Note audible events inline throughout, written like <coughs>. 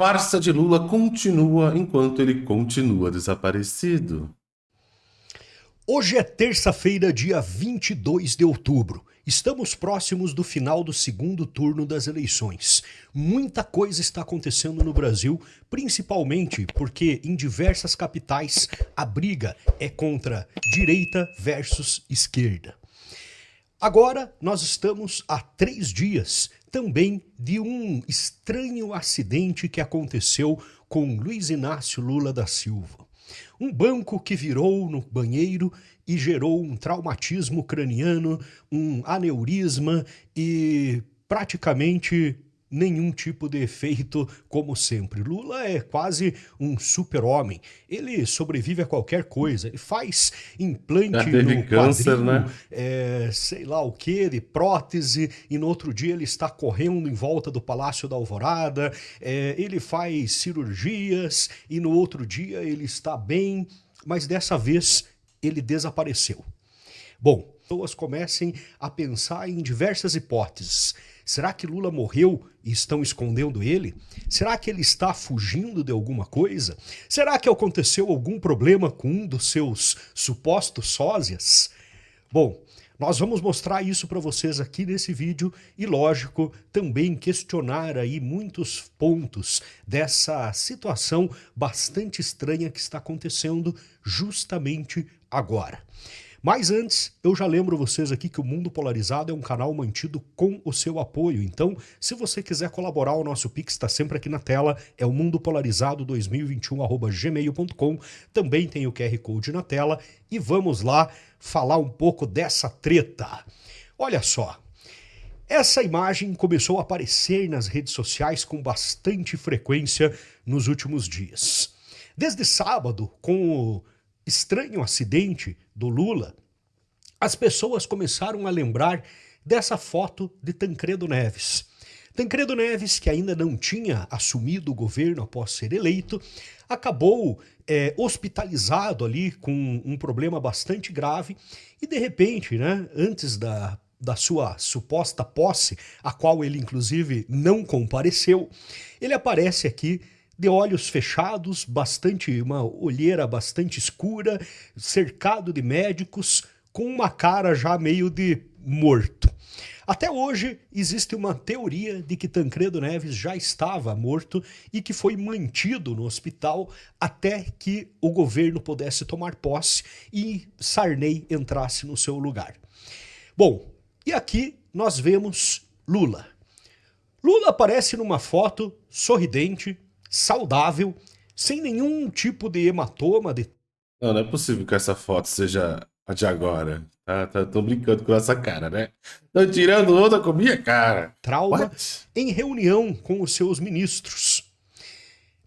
farsa de Lula continua enquanto ele continua desaparecido. Hoje é terça-feira, dia 22 de outubro. Estamos próximos do final do segundo turno das eleições. Muita coisa está acontecendo no Brasil, principalmente porque em diversas capitais a briga é contra direita versus esquerda. Agora nós estamos a três dias também de um estranho acidente que aconteceu com Luiz Inácio Lula da Silva. Um banco que virou no banheiro e gerou um traumatismo craniano, um aneurisma e praticamente nenhum tipo de efeito, como sempre. Lula é quase um super-homem. Ele sobrevive a qualquer coisa. Ele faz implante no câncer, quadril, né? É, sei lá o que, de prótese, e no outro dia ele está correndo em volta do Palácio da Alvorada. É, ele faz cirurgias, e no outro dia ele está bem, mas dessa vez ele desapareceu. Bom, pessoas comecem a pensar em diversas hipóteses. Será que Lula morreu e estão escondendo ele? Será que ele está fugindo de alguma coisa? Será que aconteceu algum problema com um dos seus supostos sósias? Bom, nós vamos mostrar isso para vocês aqui nesse vídeo e, lógico, também questionar aí muitos pontos dessa situação bastante estranha que está acontecendo justamente agora. Mas antes, eu já lembro vocês aqui que o Mundo Polarizado é um canal mantido com o seu apoio. Então, se você quiser colaborar, o nosso Pix está sempre aqui na tela, é o mundopolarizado2021@gmail.com. Também tem o QR Code na tela e vamos lá falar um pouco dessa treta. Olha só, essa imagem começou a aparecer nas redes sociais com bastante frequência nos últimos dias. Desde sábado, com o estranho acidente do Lula, as pessoas começaram a lembrar dessa foto de Tancredo Neves. Tancredo Neves, que ainda não tinha assumido o governo após ser eleito, acabou é, hospitalizado ali com um problema bastante grave e, de repente, né, antes da, da sua suposta posse, a qual ele inclusive não compareceu, ele aparece aqui de olhos fechados, bastante uma olheira bastante escura, cercado de médicos, com uma cara já meio de morto. Até hoje existe uma teoria de que Tancredo Neves já estava morto e que foi mantido no hospital até que o governo pudesse tomar posse e Sarney entrasse no seu lugar. Bom, e aqui nós vemos Lula. Lula aparece numa foto sorridente, saudável, sem nenhum tipo de hematoma. De... Não, não é possível que essa foto seja a de agora. Ah, tá, tô brincando com essa cara, né? Tô tirando onda com minha cara. Trauma What? em reunião com os seus ministros.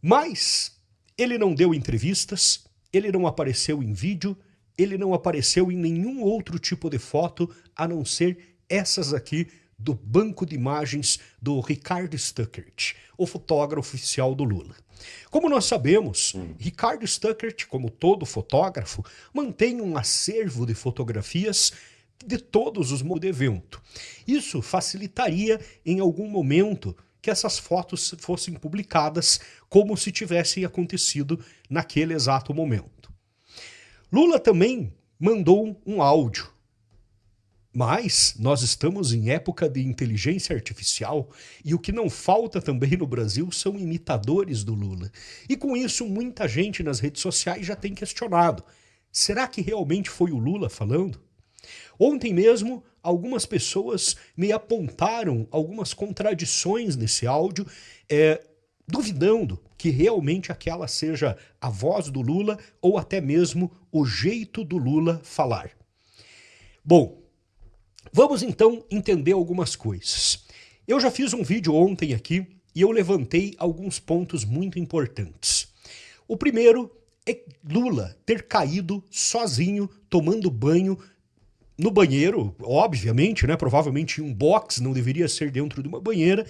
Mas ele não deu entrevistas, ele não apareceu em vídeo, ele não apareceu em nenhum outro tipo de foto a não ser essas aqui do banco de imagens do Ricardo Stuckert, o fotógrafo oficial do Lula. Como nós sabemos, hum. Ricardo Stuckert, como todo fotógrafo, mantém um acervo de fotografias de todos os modos de evento. Isso facilitaria em algum momento que essas fotos fossem publicadas como se tivessem acontecido naquele exato momento. Lula também mandou um áudio mas nós estamos em época de inteligência artificial e o que não falta também no Brasil são imitadores do Lula. E com isso, muita gente nas redes sociais já tem questionado: será que realmente foi o Lula falando? Ontem mesmo, algumas pessoas me apontaram algumas contradições nesse áudio, é, duvidando que realmente aquela seja a voz do Lula ou até mesmo o jeito do Lula falar. Bom, Vamos então entender algumas coisas. Eu já fiz um vídeo ontem aqui e eu levantei alguns pontos muito importantes. O primeiro é Lula ter caído sozinho tomando banho no banheiro, obviamente, né? Provavelmente um box, não deveria ser dentro de uma banheira,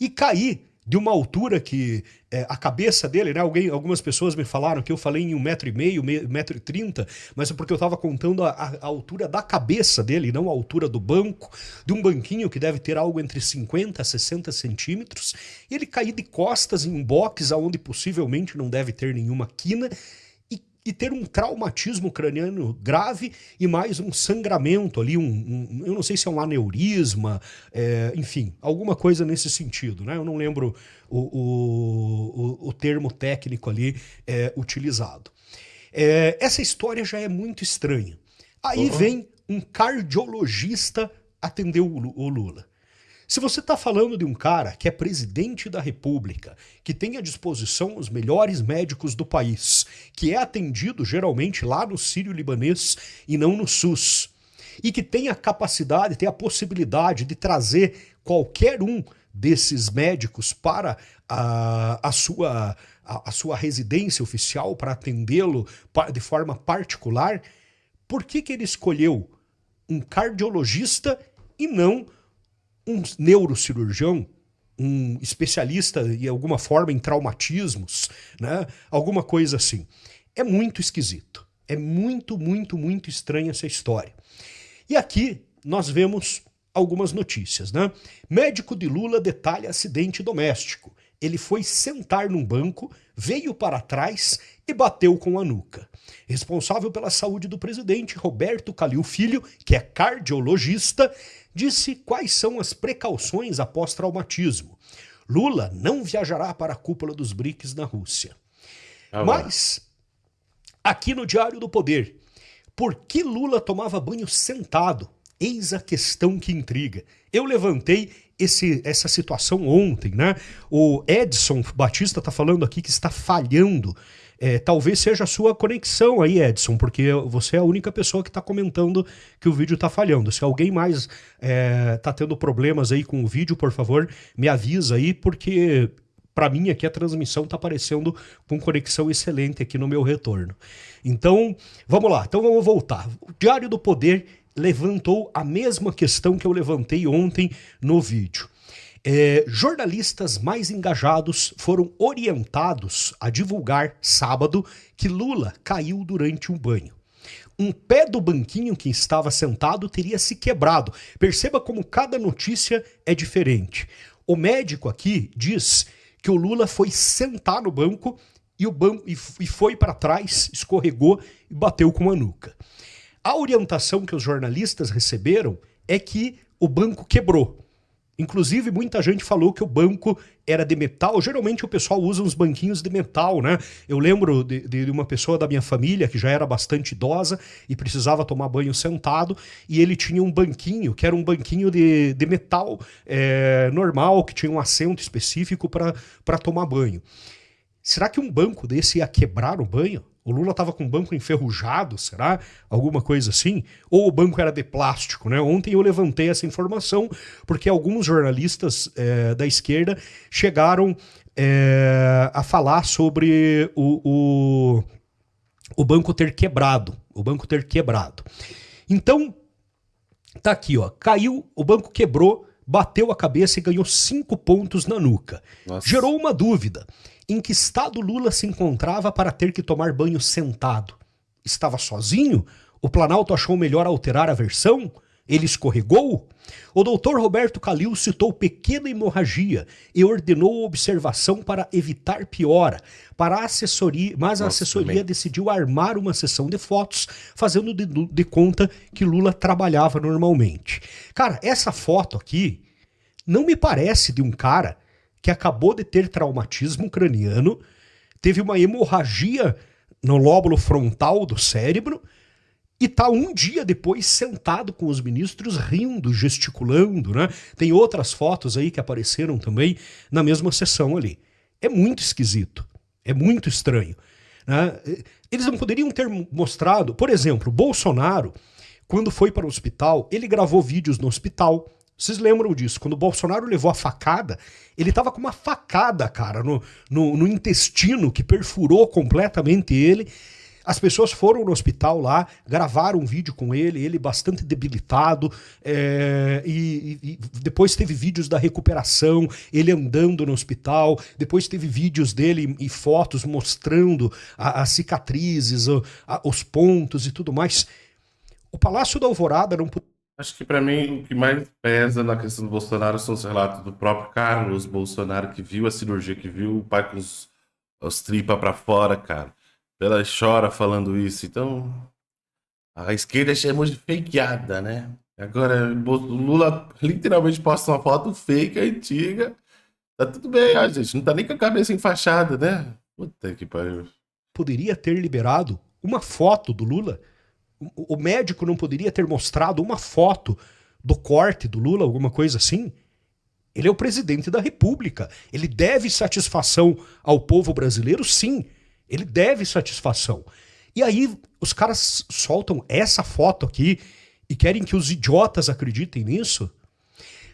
e cair de uma altura que é, a cabeça dele, né? Alguém, algumas pessoas me falaram que eu falei em um metro e meio, metro e trinta, mas é porque eu estava contando a, a, altura da cabeça dele, não a altura do banco, de um banquinho que deve ter algo entre 50 a 60 centímetros, e ele cair de costas em um box aonde possivelmente não deve ter nenhuma quina, e ter um traumatismo craniano grave e mais um sangramento ali, um, um eu não sei se é um aneurisma, é, enfim, alguma coisa nesse sentido, né? Eu não lembro o, o, o, o termo técnico ali é, utilizado. É, essa história já é muito estranha. Aí uhum. vem um cardiologista atender o Lula. Se você está falando de um cara que é presidente da República, que tem à disposição os melhores médicos do país, que é atendido geralmente lá no Sírio Libanês e não no SUS, e que tem a capacidade, tem a possibilidade de trazer qualquer um desses médicos para a, a sua, a, a sua residência oficial, para atendê-lo de forma particular, por que, que ele escolheu um cardiologista e não um um neurocirurgião, um especialista em alguma forma em traumatismos, né? alguma coisa assim. É muito esquisito. É muito, muito, muito estranha essa história. E aqui nós vemos algumas notícias, né? Médico de Lula detalha acidente doméstico. Ele foi sentar num banco, veio para trás e bateu com a nuca. Responsável pela saúde do presidente, Roberto Calil Filho, que é cardiologista, disse quais são as precauções após traumatismo. Lula não viajará para a cúpula dos BRICS na Rússia. Ah, Mas, aqui no Diário do Poder, por que Lula tomava banho sentado? Eis a questão que intriga. Eu levantei esse, essa situação ontem, né? O Edson Batista está falando aqui que está falhando é, talvez seja a sua conexão aí, Edson, porque você é a única pessoa que está comentando que o vídeo está falhando. Se alguém mais está é, tá tendo problemas aí com o vídeo, por favor, me avisa aí, porque para mim aqui a transmissão está aparecendo com conexão excelente aqui no meu retorno. Então, vamos lá, então vamos voltar. O Diário do Poder levantou a mesma questão que eu levantei ontem no vídeo. É, jornalistas mais engajados foram orientados a divulgar sábado que Lula caiu durante um banho. Um pé do banquinho que estava sentado teria se quebrado. Perceba como cada notícia é diferente. O médico aqui diz que o Lula foi sentar no banco e, o banco, e foi para trás, escorregou e bateu com a nuca. A orientação que os jornalistas receberam é que o banco quebrou. Inclusive, muita gente falou que o banco era de metal. Geralmente o pessoal usa uns banquinhos de metal, né? Eu lembro de, de, uma pessoa da minha família que já era bastante idosa e precisava tomar banho sentado, e ele tinha um banquinho, que era um banquinho de, de metal é, normal, que tinha um assento específico para tomar banho. Será que um banco desse ia quebrar o banho? O Lula estava com o banco enferrujado, será? Alguma coisa assim? Ou o banco era de plástico, né? Ontem eu levantei essa informação porque alguns jornalistas é, da esquerda chegaram é, a falar sobre o, o, o banco ter quebrado. O banco ter quebrado. Então, tá aqui, ó. Caiu, o banco quebrou bateu a cabeça e ganhou cinco pontos na nuca. Nossa. Gerou uma dúvida: em que estado Lula se encontrava para ter que tomar banho sentado? Estava sozinho? O Planalto achou melhor alterar a versão? Ele escorregou? O doutor Roberto Calil citou pequena hemorragia e ordenou observação para evitar piora. Para a assessoria, mas Nossa, a assessoria também. decidiu armar uma sessão de fotos, fazendo de, de conta que Lula trabalhava normalmente. Cara, essa foto aqui não me parece de um cara que acabou de ter traumatismo craniano, teve uma hemorragia no lóbulo frontal do cérebro e tá um dia depois sentado com os ministros, rindo, gesticulando, né? Tem outras fotos aí que apareceram também na mesma sessão ali. É muito esquisito, é muito estranho. Né? Eles não poderiam ter mostrado, por exemplo, Bolsonaro, quando foi para o hospital, ele gravou vídeos no hospital. Vocês lembram disso? Quando o Bolsonaro levou a facada, ele estava com uma facada, cara, no, no, no intestino que perfurou completamente ele. As pessoas foram no hospital lá, gravaram um vídeo com ele, ele bastante debilitado, é, e, e, depois teve vídeos da recuperação, ele andando no hospital, depois teve vídeos dele e fotos mostrando as cicatrizes, a, a, os pontos e tudo mais. O Palácio da Alvorada não Acho que para mim o que mais pesa na questão do Bolsonaro são os relatos do próprio Carlos Bolsonaro, que viu a cirurgia, que viu o pai com os, os tripa para fora, cara. Ela chora falando isso. Então, a esquerda chamou de fakeada, né? Agora, o Lula literalmente posta uma foto fake, antiga. Tá tudo bem, ó, gente. Não tá nem com a cabeça enfaixada, né? Puta que pariu. Poderia ter liberado uma foto do Lula? O médico não poderia ter mostrado uma foto do corte do Lula, alguma coisa assim? Ele é o presidente da República. Ele deve satisfação ao povo brasileiro, sim. Ele deve satisfação. E aí os caras soltam essa foto aqui e querem que os idiotas acreditem nisso.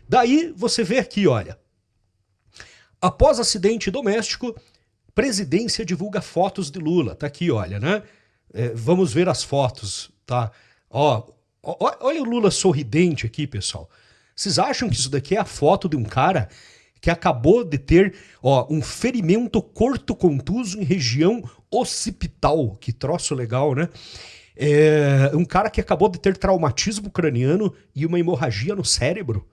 Daí você vê aqui, olha. Após acidente doméstico, presidência divulga fotos de Lula. Tá aqui, olha, né? É, vamos ver as fotos, tá? Ó, ó, olha o Lula sorridente aqui, pessoal. Vocês acham que isso daqui é a foto de um cara que acabou de ter ó, um ferimento corto contuso em região occipital. Que troço legal, né? É, um cara que acabou de ter traumatismo craniano e uma hemorragia no cérebro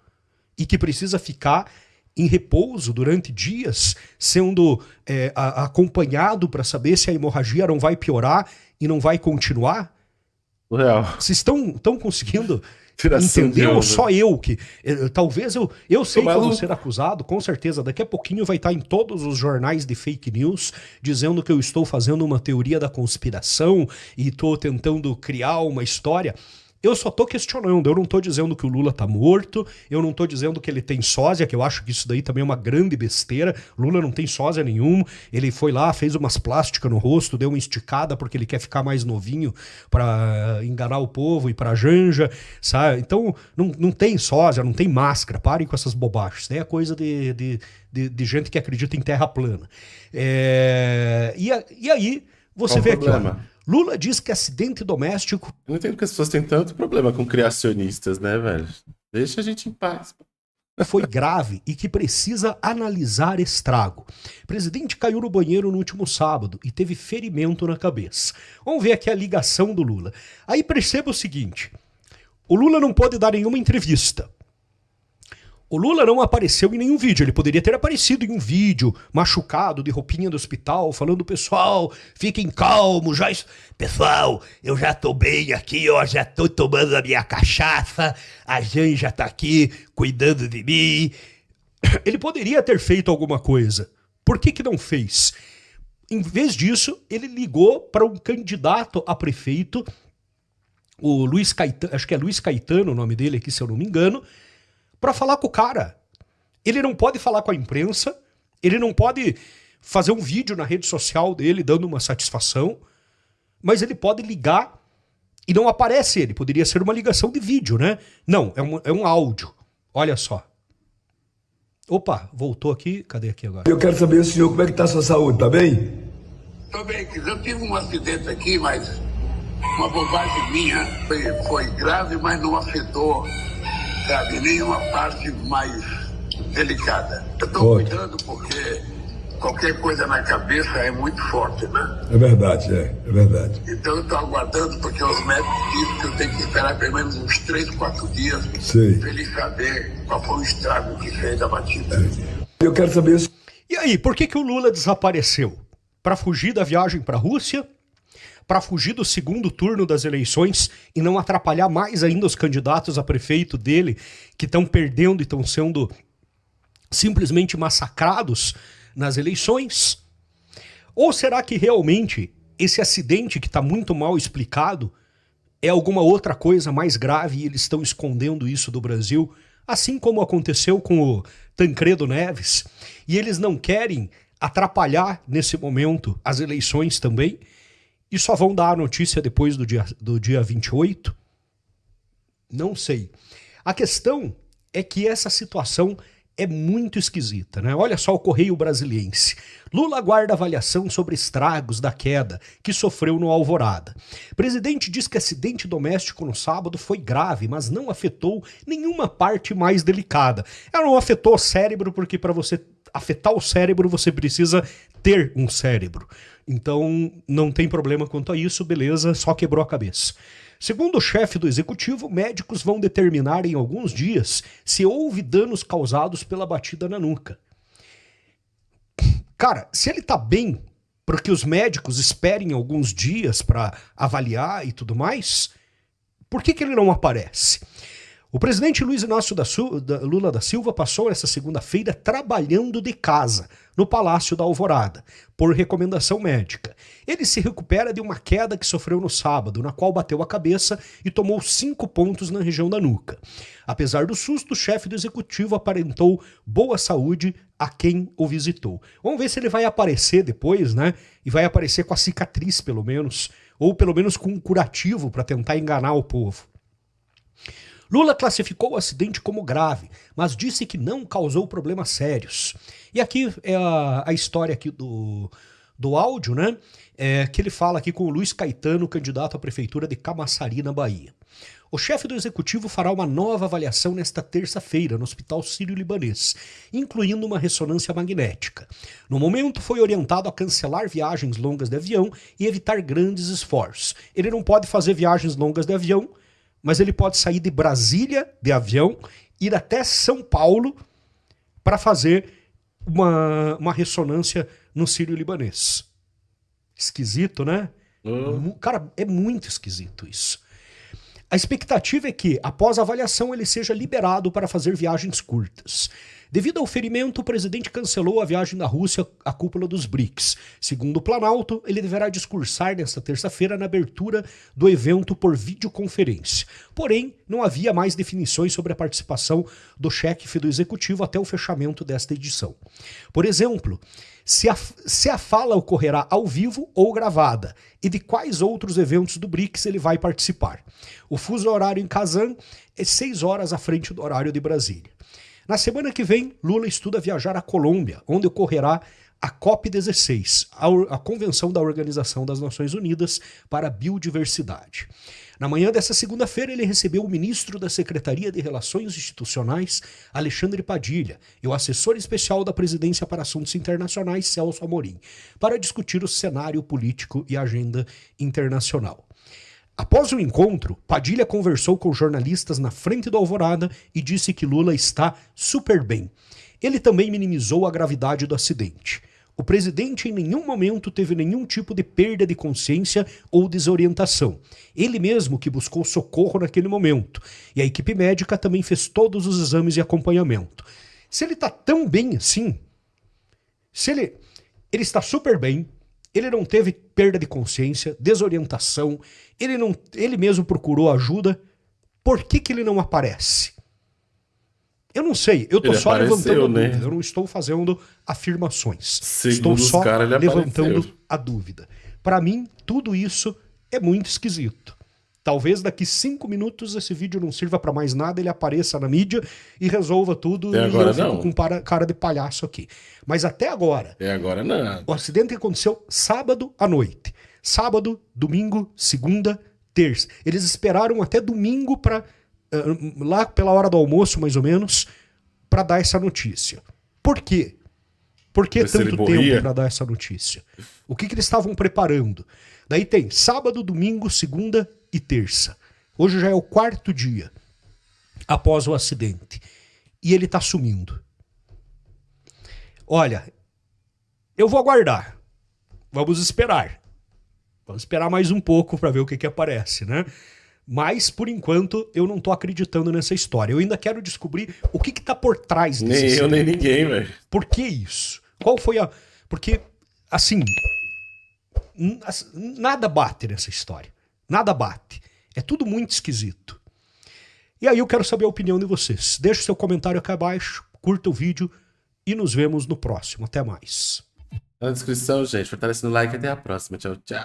e que precisa ficar em repouso durante dias, sendo é, a, acompanhado para saber se a hemorragia não vai piorar e não vai continuar. Real. Vocês estão conseguindo entendeu? Né? Só eu que. Eh, eh, talvez eu. Eu sei que eu vou ser acusado, com certeza. Daqui a pouquinho vai estar em todos os jornais de fake news dizendo que eu estou fazendo uma teoria da conspiração e estou tentando criar uma história. Eu só tô questionando, eu não tô dizendo que o Lula tá morto, eu não tô dizendo que ele tem sósia, que eu acho que isso daí também é uma grande besteira. Lula não tem sósia nenhum. Ele foi lá, fez umas plásticas no rosto, deu uma esticada porque ele quer ficar mais novinho para enganar o povo e para janja, sabe? Então, não, não tem sósia, não tem máscara. Parem com essas bobagens. Isso daí é coisa de, de, de, de gente que acredita em terra plana. É... E, a, e aí, você Qual vê problema? aqui, ó, Lula diz que acidente doméstico. Eu não entendo que as pessoas têm tanto problema com criacionistas, né, velho? Deixa a gente em paz. Foi grave e que precisa analisar estrago. presidente caiu no banheiro no último sábado e teve ferimento na cabeça. Vamos ver aqui a ligação do Lula. Aí perceba o seguinte: o Lula não pode dar nenhuma entrevista. O Lula não apareceu em nenhum vídeo. Ele poderia ter aparecido em um vídeo, machucado, de roupinha do hospital, falando: pessoal, fiquem calmos, já. Pessoal, eu já tô bem aqui, ó, já tô tomando a minha cachaça, a Jane já tá aqui cuidando de mim. <coughs> Ele poderia ter feito alguma coisa. Por que, que não fez? Em vez disso, ele ligou para um candidato a prefeito, o Luiz Caetano, acho que é Luiz Caetano o nome dele aqui, se eu não me engano para falar com o cara. Ele não pode falar com a imprensa, ele não pode fazer um vídeo na rede social dele dando uma satisfação, mas ele pode ligar e não aparece ele. Poderia ser uma ligação de vídeo, né? Não, é um, é um áudio. Olha só. Opa, voltou aqui. Cadê aqui agora? Eu quero saber, senhor, como é que tá a sua saúde, tá bem? Tô bem, eu tive um acidente aqui, mas uma bobagem minha foi, foi grave, mas não afetou sabe? Nenhuma parte mais delicada. Eu estou cuidando porque qualquer coisa na cabeça é muito forte, né? É verdade, é, é verdade. Então eu estou aguardando porque os médicos dizem que eu tenho que esperar pelo menos uns 3, 4 dias para ele saber qual foi o estrago que fez a batida. É. Eu quero saber. isso. E aí, por que, que o Lula desapareceu? Para fugir da viagem para a Rússia? para fugir do segundo turno das eleições e não atrapalhar mais ainda os candidatos a prefeito dele, que estão perdendo e estão sendo simplesmente massacrados nas eleições? Ou será que realmente esse acidente que está muito mal explicado é alguma outra coisa mais grave e eles estão escondendo isso do Brasil, assim como aconteceu com o Tancredo Neves? E eles não querem atrapalhar nesse momento as eleições também? e só vão dar a notícia depois do dia, do dia 28? Não sei. A questão é que essa situação é muito esquisita, né? Olha só o Correio Brasiliense. Lula aguarda avaliação sobre estragos da queda que sofreu no Alvorada. presidente diz que acidente doméstico no sábado foi grave, mas não afetou nenhuma parte mais delicada. Ela não afetou o cérebro, porque para você afetar o cérebro, você precisa ter um cérebro. Então, não tem problema quanto a isso, beleza, só quebrou a cabeça. Segundo o chefe do executivo, médicos vão determinar em alguns dias se houve danos causados pela batida na nuca. Cara, se ele tá bem, para que os médicos esperem alguns dias para avaliar e tudo mais, por que, que ele não aparece? O presidente Luiz Inácio da Su, da, Lula da Silva passou essa segunda-feira trabalhando de casa, no Palácio da Alvorada, por recomendação médica. Ele se recupera de uma queda que sofreu no sábado, na qual bateu a cabeça e tomou cinco pontos na região da nuca. Apesar do susto, o chefe do executivo aparentou boa saúde a quem o visitou. Vamos ver se ele vai aparecer depois, né? E vai aparecer com a cicatriz, pelo menos, ou pelo menos com um curativo para tentar enganar o povo. Lula classificou o acidente como grave, mas disse que não causou problemas sérios. E aqui é a, a história aqui do, do áudio, né? É, que ele fala aqui com o Luiz Caetano, candidato à prefeitura de Camaçari, na Bahia. O chefe do executivo fará uma nova avaliação nesta terça-feira no Hospital Sírio-Libanês, incluindo uma ressonância magnética. No momento, foi orientado a cancelar viagens longas de avião e evitar grandes esforços. Ele não pode fazer viagens longas de avião mas ele pode sair de Brasília de avião, ir até São Paulo para fazer uma, uma ressonância no Sírio Libanês. Esquisito, né? Uhum. Cara, é muito esquisito isso. A expectativa é que, após a avaliação, ele seja liberado para fazer viagens curtas. Devido ao ferimento, o presidente cancelou a viagem da Rússia à cúpula dos BRICS. Segundo o Planalto, ele deverá discursar nesta terça-feira na abertura do evento por videoconferência. Porém, não havia mais definições sobre a participação do chefe do executivo até o fechamento desta edição. Por exemplo, se a, se a fala ocorrerá ao vivo ou gravada e de quais outros eventos do BRICS ele vai participar. O fuso horário em Kazan é 6 horas à frente do horário de Brasília. Na semana que vem, Lula estuda viajar à Colômbia, onde ocorrerá a COP16, a, a Convenção da Organização das Nações Unidas para a Biodiversidade. Na manhã dessa segunda-feira, ele recebeu o ministro da Secretaria de Relações Institucionais, Alexandre Padilha, e o assessor especial da Presidência para Assuntos Internacionais, Celso Amorim, para discutir o cenário político e agenda internacional. Após o encontro, Padilha conversou com jornalistas na frente do Alvorada e disse que Lula está super bem. Ele também minimizou a gravidade do acidente. O presidente em nenhum momento teve nenhum tipo de perda de consciência ou desorientação. Ele mesmo que buscou socorro naquele momento. E a equipe médica também fez todos os exames e acompanhamento. Se ele está tão bem assim, se ele ele está super bem, ele não teve perda de consciência, desorientação, ele não ele mesmo procurou ajuda, por que que ele não aparece? Eu não sei, eu tô ele só apareceu, levantando né? dúvida. Eu não estou fazendo afirmações. Segundo estou só cara, levantando apareceu. a dúvida. Para mim, tudo isso é muito esquisito. Talvez daqui cinco minutos esse vídeo não sirva para mais nada, ele apareça na mídia e resolva tudo. É agora e eu não. fico com cara de palhaço aqui. Mas até agora. É agora não. O acidente aconteceu sábado à noite. Sábado, domingo, segunda, terça. Eles esperaram até domingo para eh, lá pela hora do almoço, mais ou menos, para dar essa notícia. Por quê? Por que tanto tempo para dar essa notícia? O que, que eles estavam preparando? Daí tem sábado, domingo, segunda e terça. Hoje já é o quarto dia após o acidente. E ele está sumindo. Olha, eu vou aguardar. Vamos esperar. Vamos esperar mais um pouco para ver o que, que aparece, né? Mas, por enquanto, eu não tô acreditando nessa história. Eu ainda quero descobrir o que, que tá por trás desse. Nem eu, nem ninguém, velho. Por que isso? Qual foi a. Porque, assim. Nada bate nessa história. Nada bate. É tudo muito esquisito. E aí eu quero saber a opinião de vocês. Deixe seu comentário aqui abaixo, curta o vídeo e nos vemos no próximo. Até mais. Na descrição, gente, fortalecendo o like. Até a próxima. Tchau, tchau.